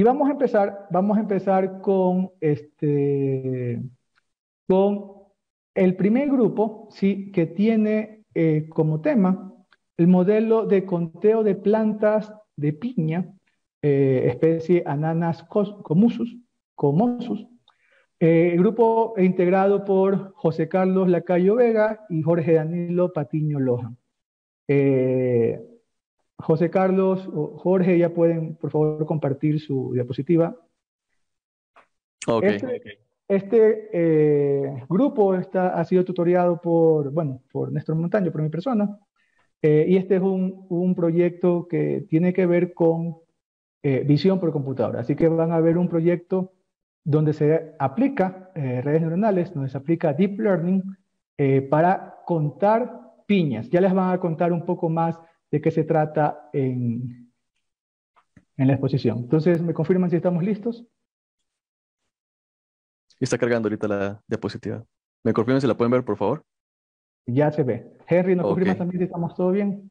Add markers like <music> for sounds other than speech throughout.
Y vamos a empezar, vamos a empezar con, este, con el primer grupo, ¿sí? que tiene eh, como tema el modelo de conteo de plantas de piña, eh, especie Ananas comusus, comosus, eh, el grupo integrado por José Carlos Lacayo Vega y Jorge Danilo Patiño Loja. José Carlos o Jorge, ya pueden, por favor, compartir su diapositiva. Okay, este, este eh, grupo está, ha sido tutoriado por, bueno, por Néstor Montaño, por mi persona, eh, y este es un, proyecto que tiene que ver con eh, visión por computadora. Así que van a ver un proyecto donde se aplica redes neuronales, donde se aplica deep learning para contar piñas. Ya les van a contar un poco más de qué se trata en, en la exposición. Entonces, ¿me confirman si estamos listos? Está cargando ahorita la diapositiva. ¿Me confirman si la pueden ver, por favor? Ya se ve. Henry, ¿nos confirman también si estamos todo bien?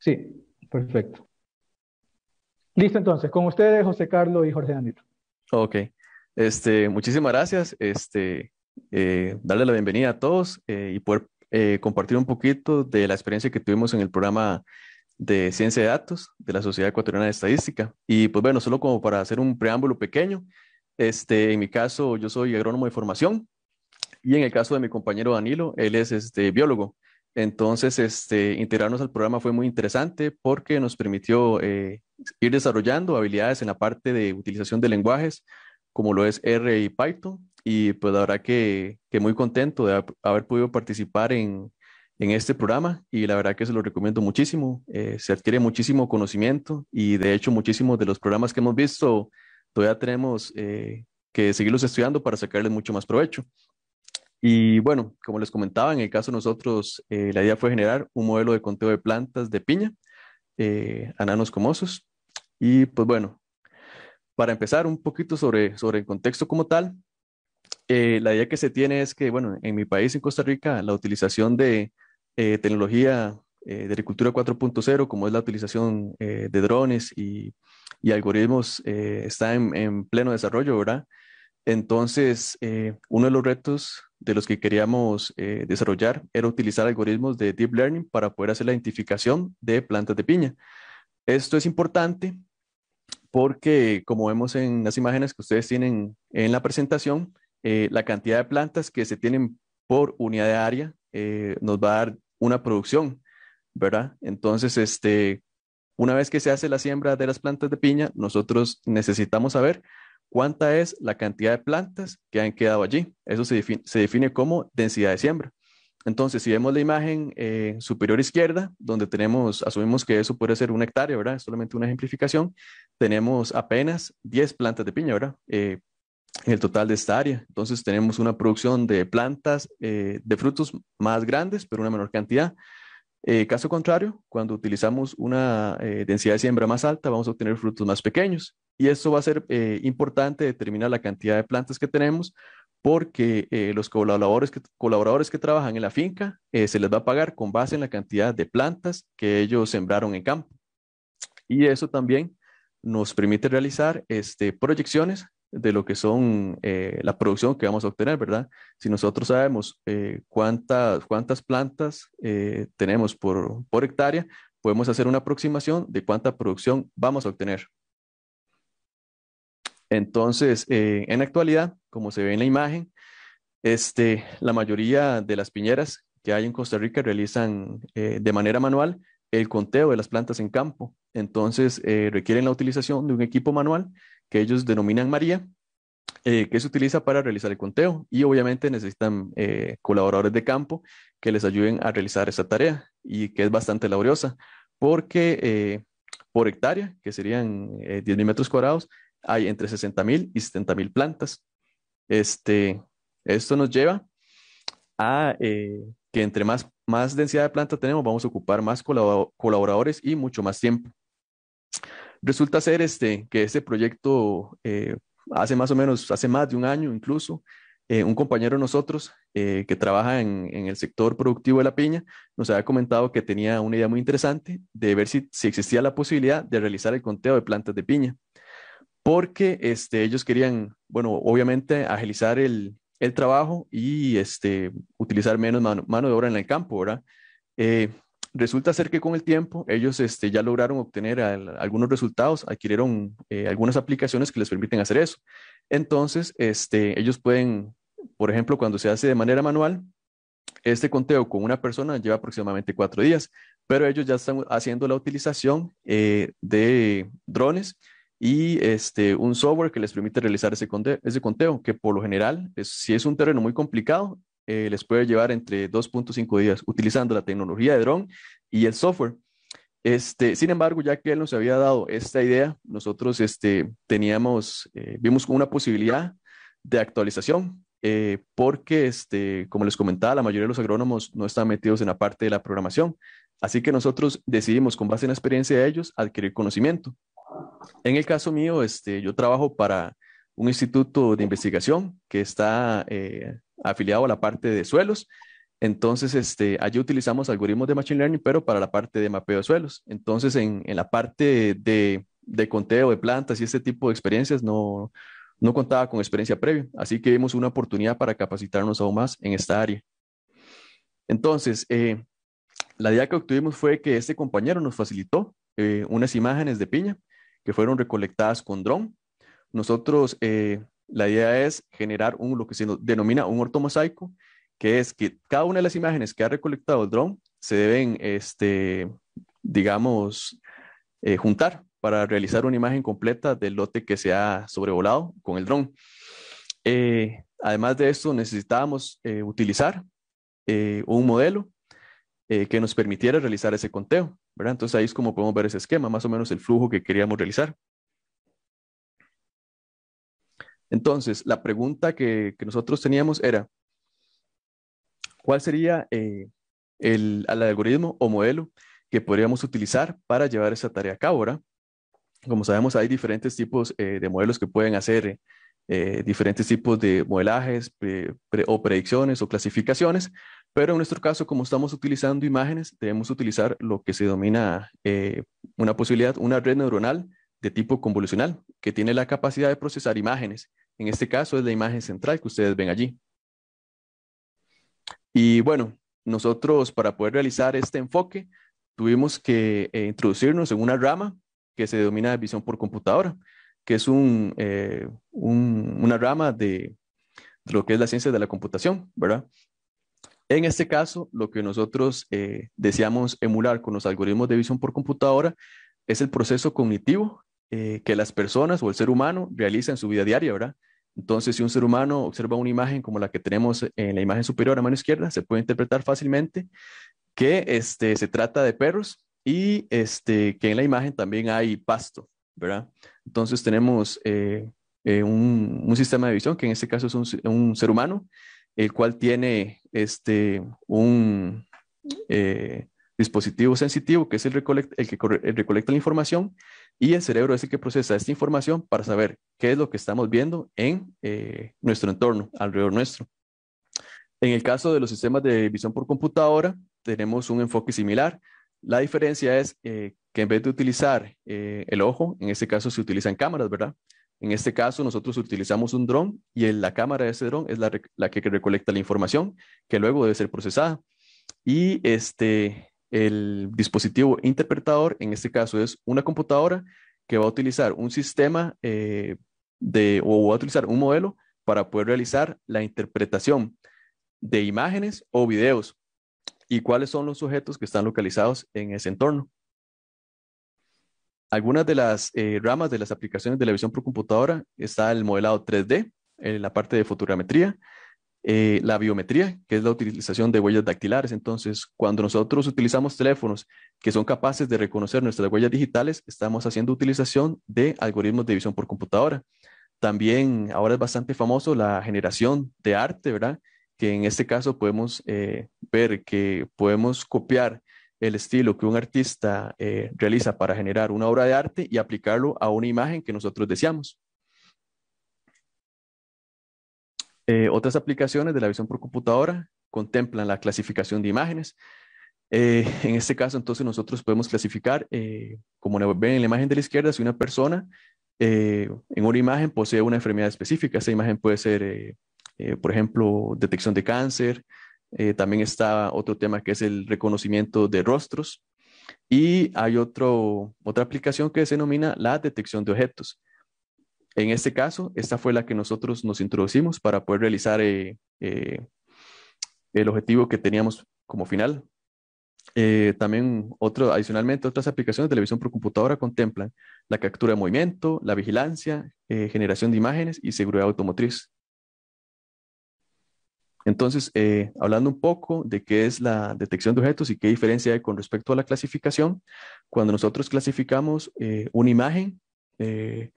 Sí, perfecto. Listo entonces, con ustedes José Carlos y Jorge Danito. Ok, este, muchísimas gracias. Este, eh, darle la bienvenida a todos eh, y por... Eh, compartir un poquito de la experiencia que tuvimos en el programa de Ciencia de Datos de la Sociedad Ecuatoriana de Estadística. Y pues bueno, solo como para hacer un preámbulo pequeño, este, en mi caso yo soy agrónomo de formación y en el caso de mi compañero Danilo, él es este, biólogo. Entonces, este, integrarnos al programa fue muy interesante porque nos permitió eh, ir desarrollando habilidades en la parte de utilización de lenguajes como lo es R y Python, y pues la verdad que, muy contento de haber podido participar en, este programa y la verdad que se lo recomiendo muchísimo. Eh, se adquiere muchísimo conocimiento y de hecho muchísimos de los programas que hemos visto todavía tenemos eh, que seguirlos estudiando para sacarles mucho más provecho. Y bueno, como les comentaba, en el caso de nosotros, eh, la idea fue generar un modelo de conteo de plantas de piña, ananos comosos. Y pues bueno, para empezar un poquito sobre, sobre el contexto como tal, eh, la idea que se tiene es que, bueno, en mi país, en Costa Rica, la utilización de eh, tecnología eh, de agricultura 4.0, como es la utilización de drones y, algoritmos, está en, en, pleno desarrollo, ¿verdad? Entonces, uno de los retos de los que queríamos desarrollar era utilizar algoritmos de deep learning para poder hacer la identificación de plantas de piña. Esto es importante porque, como vemos en las imágenes que ustedes tienen en la presentación, eh, la cantidad de plantas que se tienen por unidad de área eh, nos va a dar una producción, ¿verdad? Entonces, este, una vez que se hace la siembra de las plantas de piña, nosotros necesitamos saber cuánta es la cantidad de plantas que han quedado allí. Eso se, define, como densidad de siembra. Entonces, si vemos la imagen eh, superior izquierda, donde tenemos, asumimos que eso puede ser un hectárea, ¿verdad? Solamente una ejemplificación, tenemos apenas 10 plantas de piña, ¿verdad? en el total de esta área. Entonces tenemos una producción de plantas eh, de frutos más grandes, pero una menor cantidad. Eh, caso contrario, cuando utilizamos una eh, densidad de siembra más alta, vamos a obtener frutos más pequeños. Y eso va a ser importante determinar la cantidad de plantas que tenemos porque los colaboradores que, colaboradores que trabajan en la finca se les va a pagar con base en la cantidad de plantas que ellos sembraron en campo. Y eso también nos permite realizar este, proyecciones de lo que son eh, la producción que vamos a obtener, ¿verdad? Si nosotros sabemos eh, cuántas, plantas eh, tenemos por, hectárea, podemos hacer una aproximación de cuánta producción vamos a obtener. Entonces, en la actualidad, como se ve en la imagen, este, la mayoría de las piñeras que hay en Costa Rica realizan de manera manual el conteo de las plantas en campo. Entonces, eh, requieren la utilización de un equipo manual que ellos denominan María, eh, que se utiliza para realizar el conteo y obviamente necesitan eh, colaboradores de campo que les ayuden a realizar esa tarea y que es bastante laboriosa porque por hectárea, que serían 10.000 metros cuadrados, hay entre 60.000 y 70.000 plantas. Este, esto nos lleva a que entre más, más densidad de planta tenemos, vamos a ocupar más colaboradores y mucho más tiempo. Resulta ser este, que este proyecto eh, hace más o menos, hace más de un año incluso, eh, un compañero de nosotros eh, que trabaja en, el sector productivo de la piña nos había comentado que tenía una idea muy interesante de ver si, si existía la posibilidad de realizar el conteo de plantas de piña, porque este, ellos querían, bueno, obviamente agilizar el, el trabajo y este, utilizar menos mano, de obra en el campo, ¿verdad? Eh, resulta ser que con el tiempo ellos este, ya lograron obtener algunos resultados, adquirieron eh, algunas aplicaciones que les permiten hacer eso. Entonces, este, ellos pueden, por ejemplo, cuando se hace de manera manual, este conteo con una persona lleva aproximadamente cuatro días, pero ellos ya están haciendo la utilización eh, de drones y este, un software que les permite realizar ese, conteo, ese conteo que por lo general, si es un terreno muy complicado, eh, les puede llevar entre 2.5 días utilizando la tecnología de dron y el software. Este, sin embargo, ya que él nos había dado esta idea, nosotros este, teníamos, eh, vimos una posibilidad de actualización, eh, porque, este, como les comentaba, la mayoría de los agrónomos no están metidos en la parte de la programación. Así que nosotros decidimos, con base en la experiencia de ellos, adquirir conocimiento. En el caso mío, este, yo trabajo para un instituto de investigación que está eh, afiliado a la parte de suelos. Entonces, este, allí utilizamos algoritmos de Machine Learning, pero para la parte de mapeo de suelos. Entonces, en, en la parte de, de, conteo de plantas y este tipo de experiencias, no, no contaba con experiencia previa. Así que vimos una oportunidad para capacitarnos aún más en esta área. Entonces, eh, la idea que obtuvimos fue que este compañero nos facilitó eh, unas imágenes de piña que fueron recolectadas con dron. Nosotros, eh, la idea es generar un, lo que se denomina un ortomosaico, que es que cada una de las imágenes que ha recolectado el dron se deben, este, digamos, eh, juntar para realizar una imagen completa del lote que se ha sobrevolado con el dron. Eh, además de esto, necesitábamos utilizar un modelo eh, que nos permitiera realizar ese conteo, ¿verdad? Entonces ahí es como podemos ver ese esquema, más o menos el flujo que queríamos realizar. Entonces, la pregunta que, que nosotros teníamos era, ¿cuál sería eh, el, algoritmo o modelo que podríamos utilizar para llevar esa tarea a cabo? Como sabemos, hay diferentes tipos eh, de modelos que pueden hacer eh, diferentes tipos de modelajes o predicciones o clasificaciones, pero en nuestro caso, como estamos utilizando imágenes, debemos utilizar lo que se denomina eh, una posibilidad, una red neuronal de tipo convolucional, que tiene la capacidad de procesar imágenes. En este caso es la imagen central que ustedes ven allí. Y bueno, nosotros para poder realizar este enfoque tuvimos que eh, introducirnos en una rama que se denomina visión por computadora que es un, eh, una rama de, lo que es la ciencia de la computación, ¿verdad? En este caso, lo que nosotros eh, deseamos emular con los algoritmos de visión por computadora es el proceso cognitivo eh, que las personas o el ser humano realiza en su vida diaria, ¿verdad? Entonces, si un ser humano observa una imagen como la que tenemos en la imagen superior a mano izquierda, se puede interpretar fácilmente que este, se trata de perros y este, que en la imagen también hay pasto, ¿verdad? Entonces tenemos eh, eh, un, sistema de visión, que en este caso es un, ser humano, el cual tiene este, un eh, dispositivo sensitivo, que es el, que recolecta la información, y el cerebro es el que procesa esta información para saber qué es lo que estamos viendo en nuestro entorno, alrededor nuestro. En el caso de los sistemas de visión por computadora, tenemos un enfoque similar, la diferencia es eh, que en vez de utilizar eh, el ojo, en este caso se utilizan cámaras, ¿verdad? En este caso nosotros utilizamos un dron y en la cámara de ese dron es la, que recolecta la información que luego debe ser procesada. Y este, el dispositivo interpretador, en este caso es una computadora que va a utilizar un sistema eh, de, o va a utilizar un modelo para poder realizar la interpretación de imágenes o videos y cuáles son los sujetos que están localizados en ese entorno. Algunas de las eh, ramas de las aplicaciones de la visión por computadora está el modelado 3D, en eh, la parte de fotogrametría, eh, la biometría, que es la utilización de huellas dactilares. Entonces, cuando nosotros utilizamos teléfonos que son capaces de reconocer nuestras huellas digitales, estamos haciendo utilización de algoritmos de visión por computadora. También ahora es bastante famoso la generación de arte, ¿verdad? que en este caso podemos eh, ver que podemos copiar el estilo que un artista eh, realiza para generar una obra de arte y aplicarlo a una imagen que nosotros deseamos. Eh, otras aplicaciones de la visión por computadora contemplan la clasificación de imágenes. <laughs> en este caso, entonces, nosotros podemos clasificar, como ven en la imagen de la izquierda, si una persona en una imagen posee una enfermedad específica, esa imagen puede ser eh, por ejemplo, detección de cáncer. Eh, también está otro tema que es el reconocimiento de rostros. Y hay otro, otra aplicación que se denomina la detección de objetos. En este caso, esta fue la que nosotros nos introducimos para poder realizar eh, el objetivo que teníamos como final. también, otro, adicionalmente, otras aplicaciones de televisión por computadora contemplan la captura de movimiento, la vigilancia, generación de imágenes y seguridad automotriz. Entonces, eh, hablando un poco de qué es la detección de objetos y qué diferencia hay con respecto a la clasificación, cuando nosotros clasificamos eh, una imagen, eh,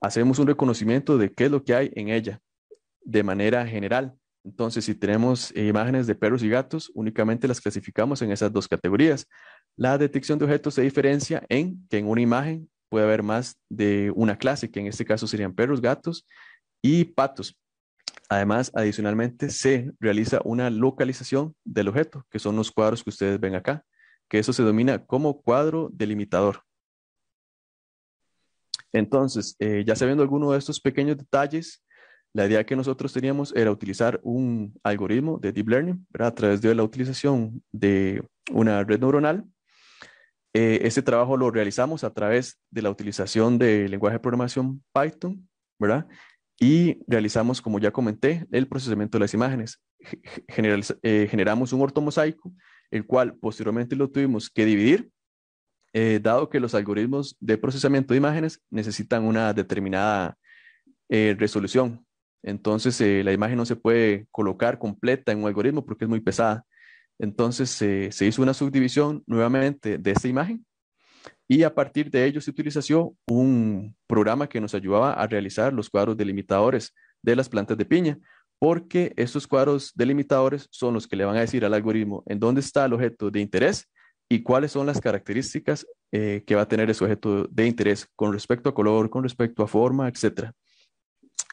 hacemos un reconocimiento de qué es lo que hay en ella de manera general. Entonces, si tenemos imágenes de perros y gatos, únicamente las clasificamos en esas dos categorías. La detección de objetos se diferencia en que en una imagen puede haber más de una clase, que en este caso serían perros, gatos y patos. Además, adicionalmente, se realiza una localización del objeto, que son los cuadros que ustedes ven acá, que eso se denomina como cuadro delimitador. Entonces, eh, ya sabiendo alguno de estos pequeños detalles, la idea que nosotros teníamos era utilizar un algoritmo de deep learning ¿verdad? a través de la utilización de una red neuronal. Eh, este trabajo lo realizamos a través de la utilización del lenguaje de programación Python, ¿verdad? y realizamos, como ya comenté, el procesamiento de las imágenes. Eh, generamos un ortomosaico, el cual posteriormente lo tuvimos que dividir, eh, dado que los algoritmos de procesamiento de imágenes necesitan una determinada eh, resolución. Entonces, la imagen no se puede colocar completa en un algoritmo porque es muy pesada. Entonces, se hizo una subdivisión nuevamente de esta imagen y a partir de ello se utilizó un programa que nos ayudaba a realizar los cuadros delimitadores de las plantas de piña, porque esos cuadros delimitadores son los que le van a decir al algoritmo en dónde está el objeto de interés y cuáles son las características eh, que va a tener ese objeto de interés con respecto a color, con respecto a forma, etc.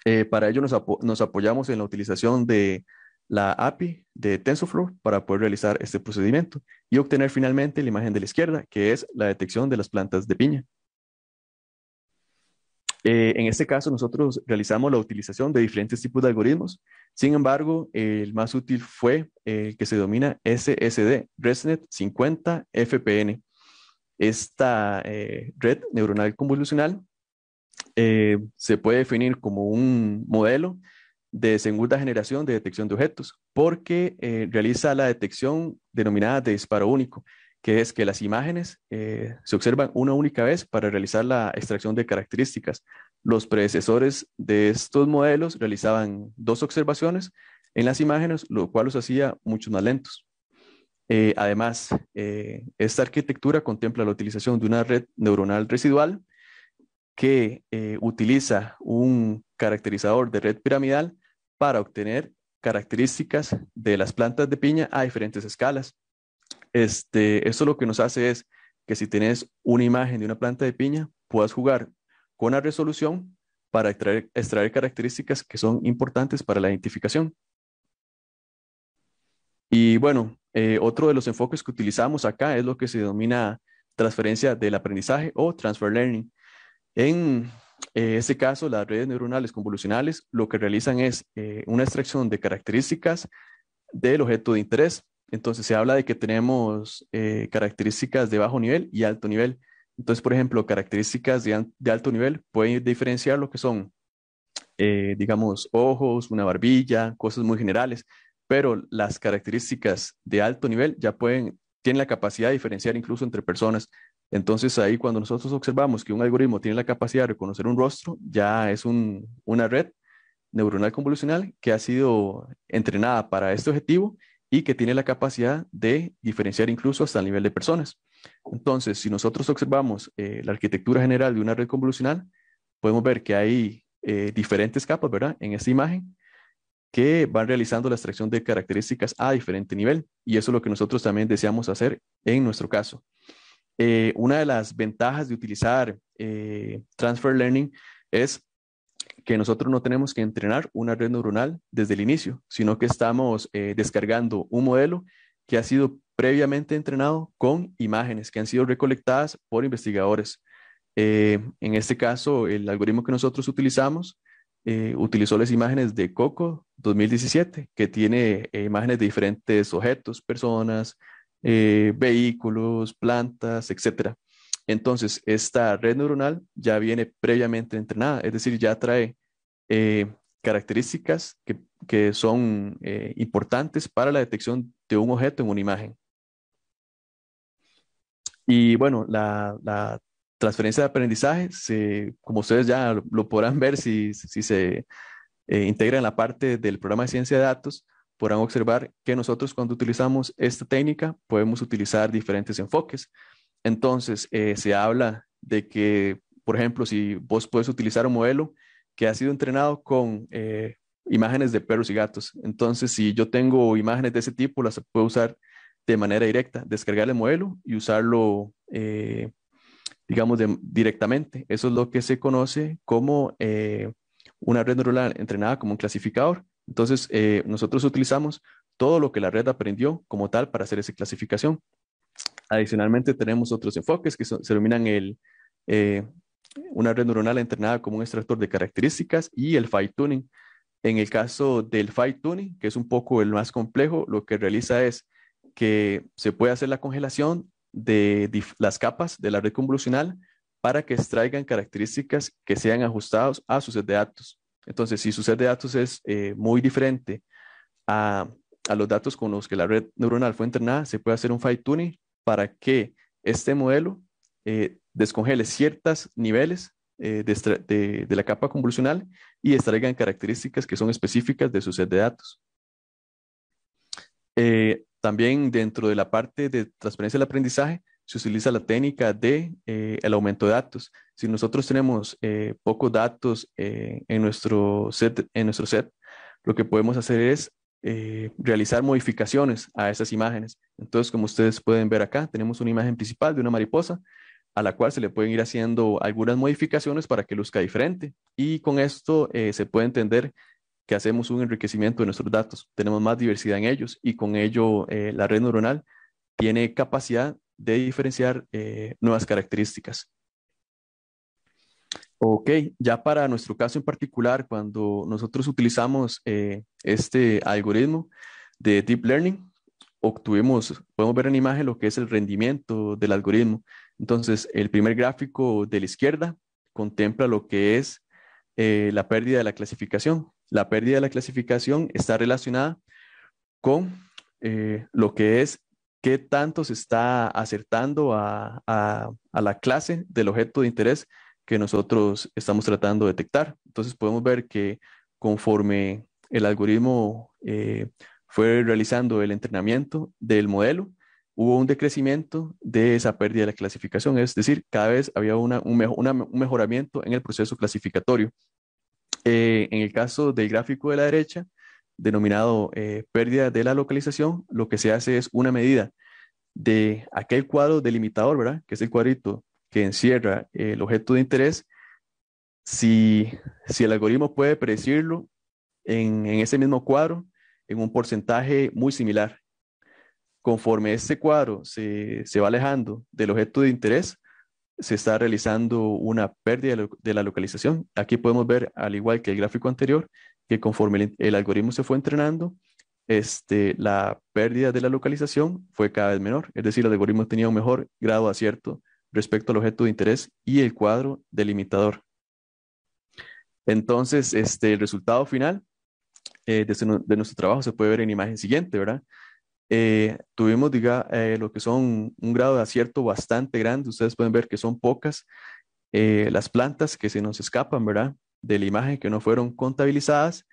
Eh, para ello nos apoyamos en la utilización de la API de TensorFlow para poder realizar este procedimiento y obtener finalmente la imagen de la izquierda, que es la detección de las plantas de piña. Eh, en este caso, nosotros realizamos la utilización de diferentes tipos de algoritmos. Sin embargo, el más útil fue eh, el que se denomina SSD, ResNet 50 FPN. Esta eh, red neuronal convolucional se puede definir como un modelo de segunda generación de detección de objetos, porque eh, realiza la detección denominada de disparo único, que es que las imágenes eh, se observan una única vez para realizar la extracción de características. Los predecesores de estos modelos realizaban dos observaciones en las imágenes, lo cual los hacía mucho más lentos. Eh, además, esta arquitectura contempla la utilización de una red neuronal residual que utiliza un caracterizador de red piramidal para obtener características de las plantas de piña a diferentes escalas. Este, esto lo que nos hace es que si tienes una imagen de una planta de piña, puedas jugar con la resolución para extraer, características que son importantes para la identificación. Y bueno, eh, otro de los enfoques que utilizamos acá es lo que se denomina transferencia del aprendizaje o transfer learning. En en eh, este caso, las redes neuronales convolucionales lo que realizan es eh, una extracción de características del objeto de interés. Entonces se habla de que tenemos eh, características de bajo nivel y alto nivel. Entonces, por ejemplo, características de, alto nivel pueden diferenciar lo que son, digamos, ojos, una barbilla, cosas muy generales, pero las características de alto nivel ya pueden, tienen la capacidad de diferenciar incluso entre personas. Entonces ahí cuando nosotros observamos que un algoritmo tiene la capacidad de reconocer un rostro, ya es una red neuronal convolucional que ha sido entrenada para este objetivo y que tiene la capacidad de diferenciar incluso hasta el nivel de personas. Entonces, si nosotros observamos eh, la arquitectura general de una red convolucional, podemos ver que hay eh, diferentes capas, ¿verdad? En esta imagen, que van realizando la extracción de características a diferente nivel. Y eso es lo que nosotros también deseamos hacer en nuestro caso. Eh, una de las ventajas de utilizar eh, Transfer Learning es que nosotros no tenemos que entrenar una red neuronal desde el inicio, sino que estamos eh, descargando un modelo que ha sido previamente entrenado con imágenes que han sido recolectadas por investigadores. en este caso, el algoritmo que nosotros utilizamos utilizó las imágenes de Coco 2017, que tiene imágenes de diferentes objetos, personas, eh, vehículos, plantas, etcétera. Entonces, esta red neuronal ya viene previamente entrenada, es decir, ya trae eh, características que, que son eh, importantes para la detección de un objeto en una imagen. Y bueno, la, transferencia de aprendizaje, se, como ustedes ya lo, podrán ver si, si se integra en la parte del programa de ciencia de datos, podrán observar que nosotros cuando utilizamos esta técnica podemos utilizar diferentes enfoques. Entonces, eh, se habla de que, por ejemplo, si vos puedes utilizar un modelo que ha sido entrenado con eh, imágenes de perros y gatos, entonces si yo tengo imágenes de ese tipo, las puedo usar de manera directa, descargar el modelo y usarlo, eh, digamos, directamente. Eso es lo que se conoce como una red neuronal entrenada como un clasificador. Entonces, eh, nosotros utilizamos todo lo que la red aprendió como tal para hacer esa clasificación. Adicionalmente, tenemos otros enfoques que se denominan eh, una red neuronal entrenada como un extractor de características y el fine tuning. En el caso del fine tuning, que es un poco el más complejo, lo que realiza es que se puede hacer la congelación de las capas de la red convolucional para que extraigan características que sean ajustadas a de datos. Entonces, si su set de datos es eh, muy diferente a, los datos con los que la red neuronal fue entrenada, se puede hacer un fine tuning para que este modelo eh, descongele ciertos niveles eh, de, la capa convolucional y extraigan características que son específicas de su set de datos. también dentro de la parte de transparencia del aprendizaje, se utiliza la técnica de eh, el aumento de datos. Si nosotros tenemos eh, pocos datos eh, en, nuestro set, en nuestro set, lo que podemos hacer es realizar modificaciones a esas imágenes. Entonces, como ustedes pueden ver acá, tenemos una imagen principal de una mariposa a la cual se le pueden ir haciendo algunas modificaciones para que luzca diferente. Y con esto se puede entender que hacemos un enriquecimiento de nuestros datos, tenemos más diversidad en ellos y con ello la red neuronal tiene capacidad de diferenciar eh, nuevas características. Ok, ya para nuestro caso en particular, cuando nosotros utilizamos eh, este algoritmo de Deep Learning, obtuvimos, podemos ver en imagen lo que es el rendimiento del algoritmo. Entonces, el primer gráfico de la izquierda contempla lo que es eh, la pérdida de la clasificación. La pérdida de la clasificación está relacionada con lo que es qué tanto se está acertando a, la clase del objeto de interés que nosotros estamos tratando de detectar. Entonces podemos ver que conforme el algoritmo eh, fue realizando el entrenamiento del modelo, hubo un decrecimiento de esa pérdida de la clasificación, es decir, cada vez había un, mejoramiento en el proceso clasificatorio. Eh, en el caso del gráfico de la derecha, denominado eh, pérdida de la localización, lo que se hace es una medida de aquel cuadro delimitador, ¿verdad? Que es el cuadrito que encierra el objeto de interés. Si, el algoritmo puede predecirlo en, ese mismo cuadro, en un porcentaje muy similar. Conforme este cuadro se, se va alejando del objeto de interés, se está realizando una pérdida de la localización. Aquí podemos ver, al igual que el gráfico anterior, que conforme el, algoritmo se fue entrenando, este, la pérdida de la localización fue cada vez menor, es decir, el algoritmo tenía un mejor grado de acierto respecto al objeto de interés y el cuadro delimitador. Entonces, este, el resultado final eh, de, nuestro trabajo se puede ver en imagen siguiente, ¿verdad? Eh, tuvimos, diga, eh, lo que son un grado de acierto bastante grande, ustedes pueden ver que son pocas las plantas que se nos escapan, ¿verdad? de la imagen que no fueron contabilizadas,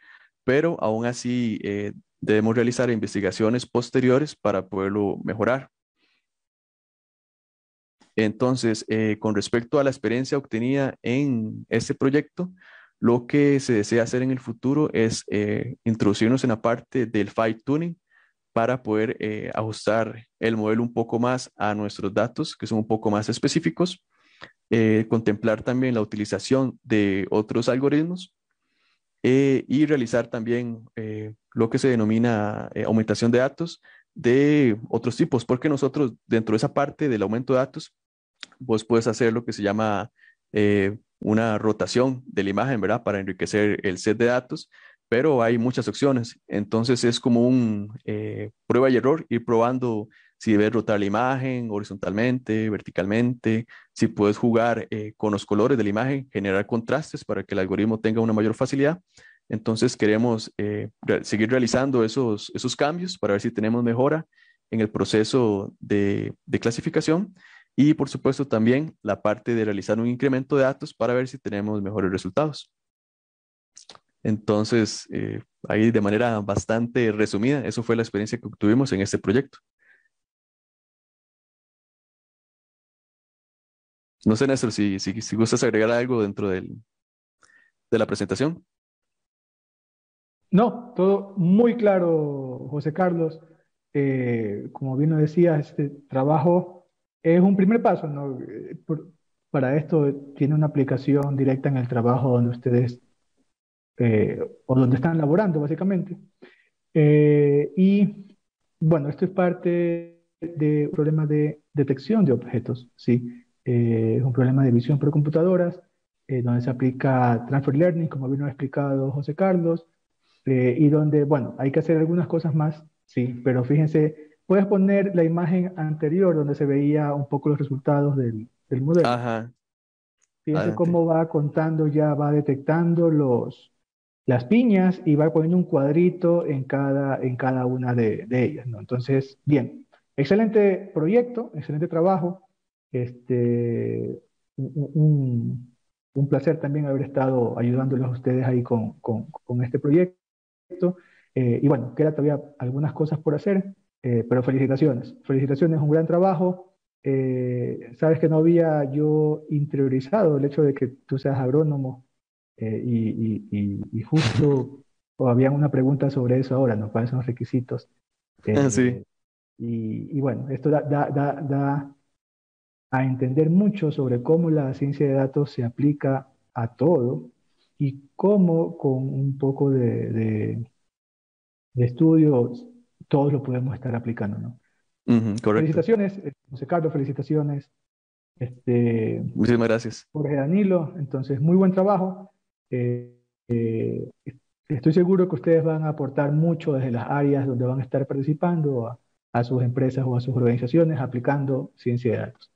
pero aún así eh, debemos realizar investigaciones posteriores para poderlo mejorar. Entonces, eh, con respecto a la experiencia obtenida en este proyecto, lo que se desea hacer en el futuro es eh, introducirnos en la parte del file tuning para poder ajustar el modelo un poco más a nuestros datos, que son un poco más específicos, eh, contemplar también la utilización de otros algoritmos eh, y realizar también eh, lo que se denomina aumentación de datos de otros tipos, porque nosotros dentro de esa parte del aumento de datos, vos puedes hacer lo que se llama una rotación de la imagen, ¿verdad? Para enriquecer el set de datos, pero hay muchas opciones, entonces es como un prueba y error, ir probando si debes rotar la imagen horizontalmente, verticalmente, si puedes jugar eh, con los colores de la imagen, generar contrastes para que el algoritmo tenga una mayor facilidad. Entonces queremos eh, seguir realizando esos, cambios para ver si tenemos mejora en el proceso de, clasificación y por supuesto también la parte de realizar un incremento de datos para ver si tenemos mejores resultados. Entonces, eh, ahí de manera bastante resumida, eso fue la experiencia que obtuvimos en este proyecto. No sé, Néstor, si, si, gustas agregar algo dentro del, de la presentación. No, todo muy claro, José Carlos. Eh, como bien lo decía, este trabajo es un primer paso. ¿no? Eh, para esto tiene una aplicación directa en el trabajo donde ustedes eh, o donde están laborando, básicamente. y bueno, esto es parte de problema de detección de objetos, ¿sí? Eh, es un problema de visión por computadoras, eh, donde se aplica Transfer Learning, como bien lo ha explicado José Carlos, eh, y donde, bueno, hay que hacer algunas cosas más, sí, pero fíjense, puedes poner la imagen anterior donde se veía un poco los resultados del, modelo. Ajá. Fíjense cómo va contando, ya va detectando los, las piñas y va poniendo un cuadrito en cada, en cada una de, de ellas, ¿no? Entonces, bien, excelente proyecto, excelente trabajo. Este, un, placer también haber estado ayudándoles a ustedes ahí con, con, este proyecto. Eh, y bueno, queda todavía algunas cosas por hacer, eh, pero felicitaciones. Felicitaciones, un gran trabajo. Eh, sabes que no había yo interiorizado el hecho de que tú seas agrónomo y, y, y, justo o <laughs> había una pregunta sobre eso ahora, ¿no? ¿Cuáles son los requisitos? Ah, sí. Y, bueno, esto da, da, da a entender mucho sobre cómo la ciencia de datos se aplica a todo y cómo con un poco de, de, estudio todos lo podemos estar aplicando, ¿no? Felicitaciones, eh, José Carlos, felicitaciones. Este, Muchísimas gracias. Jorge Danilo, entonces, muy buen trabajo. Eh, eh, estoy seguro que ustedes van a aportar mucho desde las áreas donde van a estar participando a sus empresas o a sus organizaciones aplicando ciencia de datos.